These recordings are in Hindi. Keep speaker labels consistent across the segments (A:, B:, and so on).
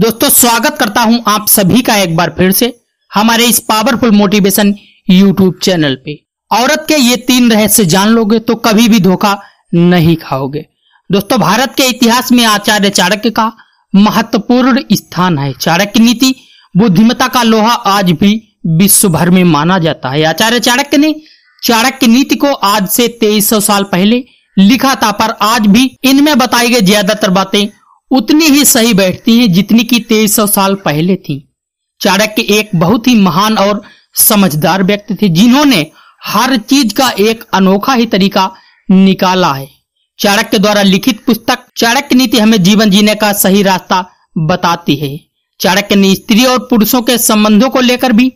A: दोस्तों स्वागत करता हूं आप सभी का एक बार फिर से हमारे इस पावरफुल मोटिवेशन यूट्यूब चैनल पे औरत के ये तीन रहस्य जान लोगे तो कभी भी धोखा नहीं खाओगे दोस्तों भारत के इतिहास में आचार्य चाणक्य का महत्वपूर्ण स्थान है चाणक्य नीति बुद्धिमता का लोहा आज भी विश्व भर में माना जाता है आचार्य चाणक्य ने चाणक्य नीति को आज से तेईस साल पहले लिखा था पर आज भी इनमें बताई गई ज्यादातर बातें उतनी ही सही बैठती हैं जितनी की तेईस सौ साल पहले थी चाणक्य एक बहुत ही महान और समझदार व्यक्ति थे जिन्होंने हर चीज का एक अनोखा ही तरीका निकाला है चाणक्य द्वारा लिखित पुस्तक चाणक्य नीति हमें जीवन जीने का सही रास्ता बताती है चाणक्य ने स्त्री और पुरुषों के संबंधों को लेकर भी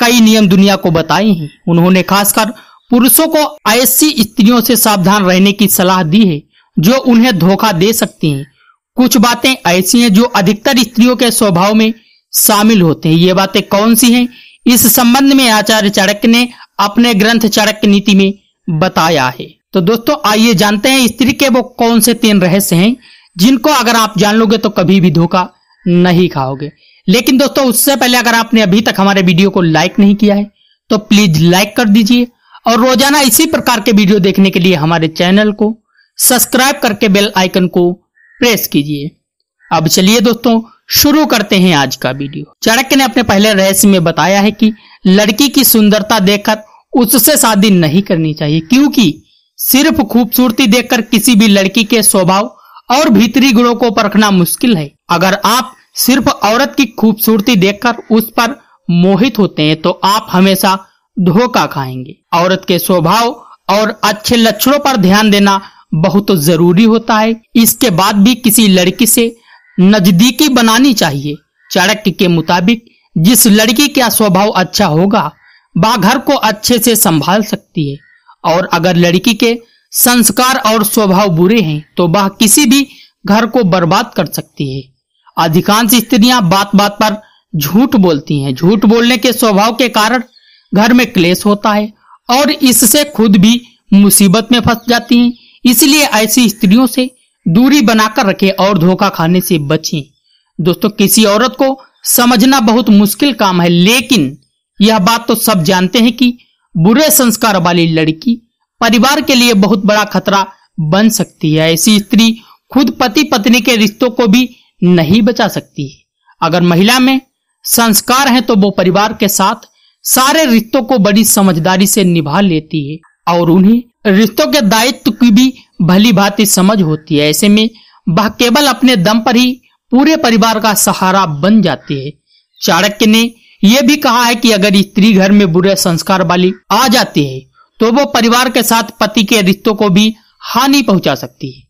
A: कई नियम दुनिया को बताए हैं उन्होंने खासकर पुरुषों को ऐसी स्त्रियों से सावधान रहने की सलाह दी है जो उन्हें धोखा दे सकती हैं कुछ बातें ऐसी हैं जो अधिकतर स्त्रियों के स्वभाव में शामिल होते हैं ये बातें कौन सी हैं इस संबंध में आचार्य चाणक्य ने अपने ग्रंथ चाणक्य नीति में बताया है तो दोस्तों आइए जानते हैं स्त्री के वो कौन से तीन रहस्य हैं जिनको अगर आप जान लोगे तो कभी भी धोखा नहीं खाओगे लेकिन दोस्तों उससे पहले अगर आपने अभी तक हमारे वीडियो को लाइक नहीं किया है तो प्लीज लाइक कर दीजिए और रोजाना इसी प्रकार के वीडियो देखने के लिए हमारे चैनल को सब्सक्राइब करके बेल आइकन को प्रेस कीजिए अब चलिए दोस्तों शुरू करते हैं आज का वीडियो चाणक्य ने अपने पहले रहस्य में बताया है कि लड़की की सुंदरता देखकर उससे शादी नहीं करनी चाहिए क्योंकि सिर्फ खूबसूरती देखकर किसी भी लड़की के स्वभाव और भीतरी गुणों को परखना मुश्किल है अगर आप सिर्फ औरत की खूबसूरती देखकर उस पर मोहित होते हैं तो आप हमेशा धोखा खाएंगे औरत के स्वभाव और अच्छे लक्षणों पर ध्यान देना बहुत जरूरी होता है इसके बाद भी किसी लड़की से नजदीकी बनानी चाहिए चाणक्य के मुताबिक जिस लड़की का स्वभाव अच्छा होगा वह घर को अच्छे से संभाल सकती है और अगर लड़की के संस्कार और स्वभाव बुरे हैं तो वह किसी भी घर को बर्बाद कर सकती है अधिकांश स्त्रियां बात बात पर झूठ बोलती हैं झूठ बोलने के स्वभाव के कारण घर में क्लेश होता है और इससे खुद भी मुसीबत में फंस जाती हैं इसलिए ऐसी स्त्रियों से दूरी बनाकर रखें और धोखा खाने से बचें दोस्तों किसी औरत को समझना बहुत मुश्किल काम है लेकिन यह बात तो सब जानते हैं कि बुरे संस्कार वाली लड़की परिवार के लिए बहुत बड़ा खतरा बन सकती है ऐसी स्त्री खुद पति पत्नी के रिश्तों को भी नहीं बचा सकती है अगर महिला में संस्कार है तो वो परिवार के साथ सारे रिश्तों को बड़ी समझदारी से निभा लेती है और उन्हें रिश्तों के दायित्व की भी भली भांति समझ होती है ऐसे में वह केवल अपने दम पर ही पूरे परिवार का सहारा बन जाती है चाणक्य ने यह भी कहा है कि अगर स्त्री घर में बुरे संस्कार वाली आ जाती है तो वो परिवार के साथ पति के रिश्तों को भी हानि पहुंचा सकती है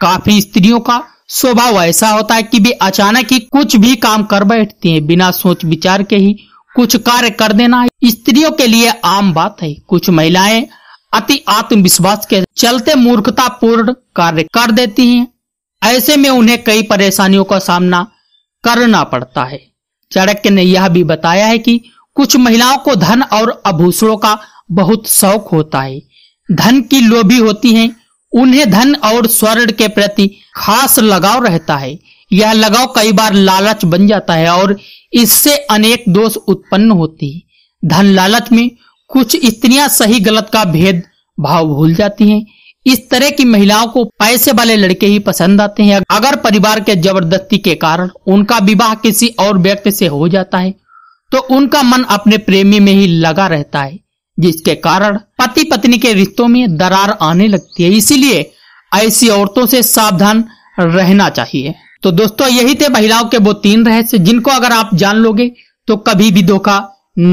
A: काफी स्त्रियों का स्वभाव ऐसा होता है कि वे अचानक ही कुछ भी काम कर बैठती हैं बिना सोच विचार के ही कुछ कार्य कर देना स्त्रियों के लिए आम बात है कुछ महिलाएं अति आत्मविश्वास के चलते मूर्खतापूर्ण कार्य कर देती हैं ऐसे में उन्हें कई परेशानियों का सामना करना पड़ता है चाणक्य ने यह भी बताया है कि कुछ महिलाओं को धन और आभूषणों का बहुत शौक होता है धन की लोभी होती हैं उन्हें धन और स्वर्ण के प्रति खास लगाव रहता है यह लगाव कई बार लालच बन जाता है और इससे अनेक दोष उत्पन्न होती है धन लालच में कुछ स्त्रियां सही गलत का भेद भाव भूल जाती हैं इस तरह की महिलाओं को पैसे वाले लड़के ही पसंद आते हैं अगर परिवार के जबरदस्ती के कारण उनका विवाह किसी और व्यक्ति से हो जाता है तो उनका मन अपने प्रेमी में ही लगा रहता है जिसके कारण पति पत्नी के रिश्तों में दरार आने लगती है इसीलिए ऐसी औरतों से सावधान रहना चाहिए तो दोस्तों यही थे महिलाओं के वो तीन रहस्य जिनको अगर आप जान लोगे तो कभी भी धोखा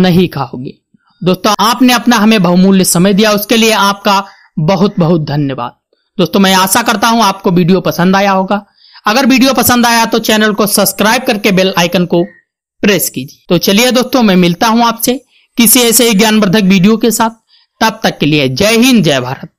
A: नहीं खाओगे दोस्तों आपने अपना हमें बहुमूल्य समय दिया उसके लिए आपका बहुत बहुत धन्यवाद दोस्तों मैं आशा करता हूं आपको वीडियो पसंद आया होगा अगर वीडियो पसंद आया तो चैनल को सब्सक्राइब करके बेल आइकन को प्रेस कीजिए तो चलिए दोस्तों मैं मिलता हूं आपसे किसी ऐसे ही ज्ञानवर्धक वीडियो के साथ तब तक के लिए जय हिंद जय भारत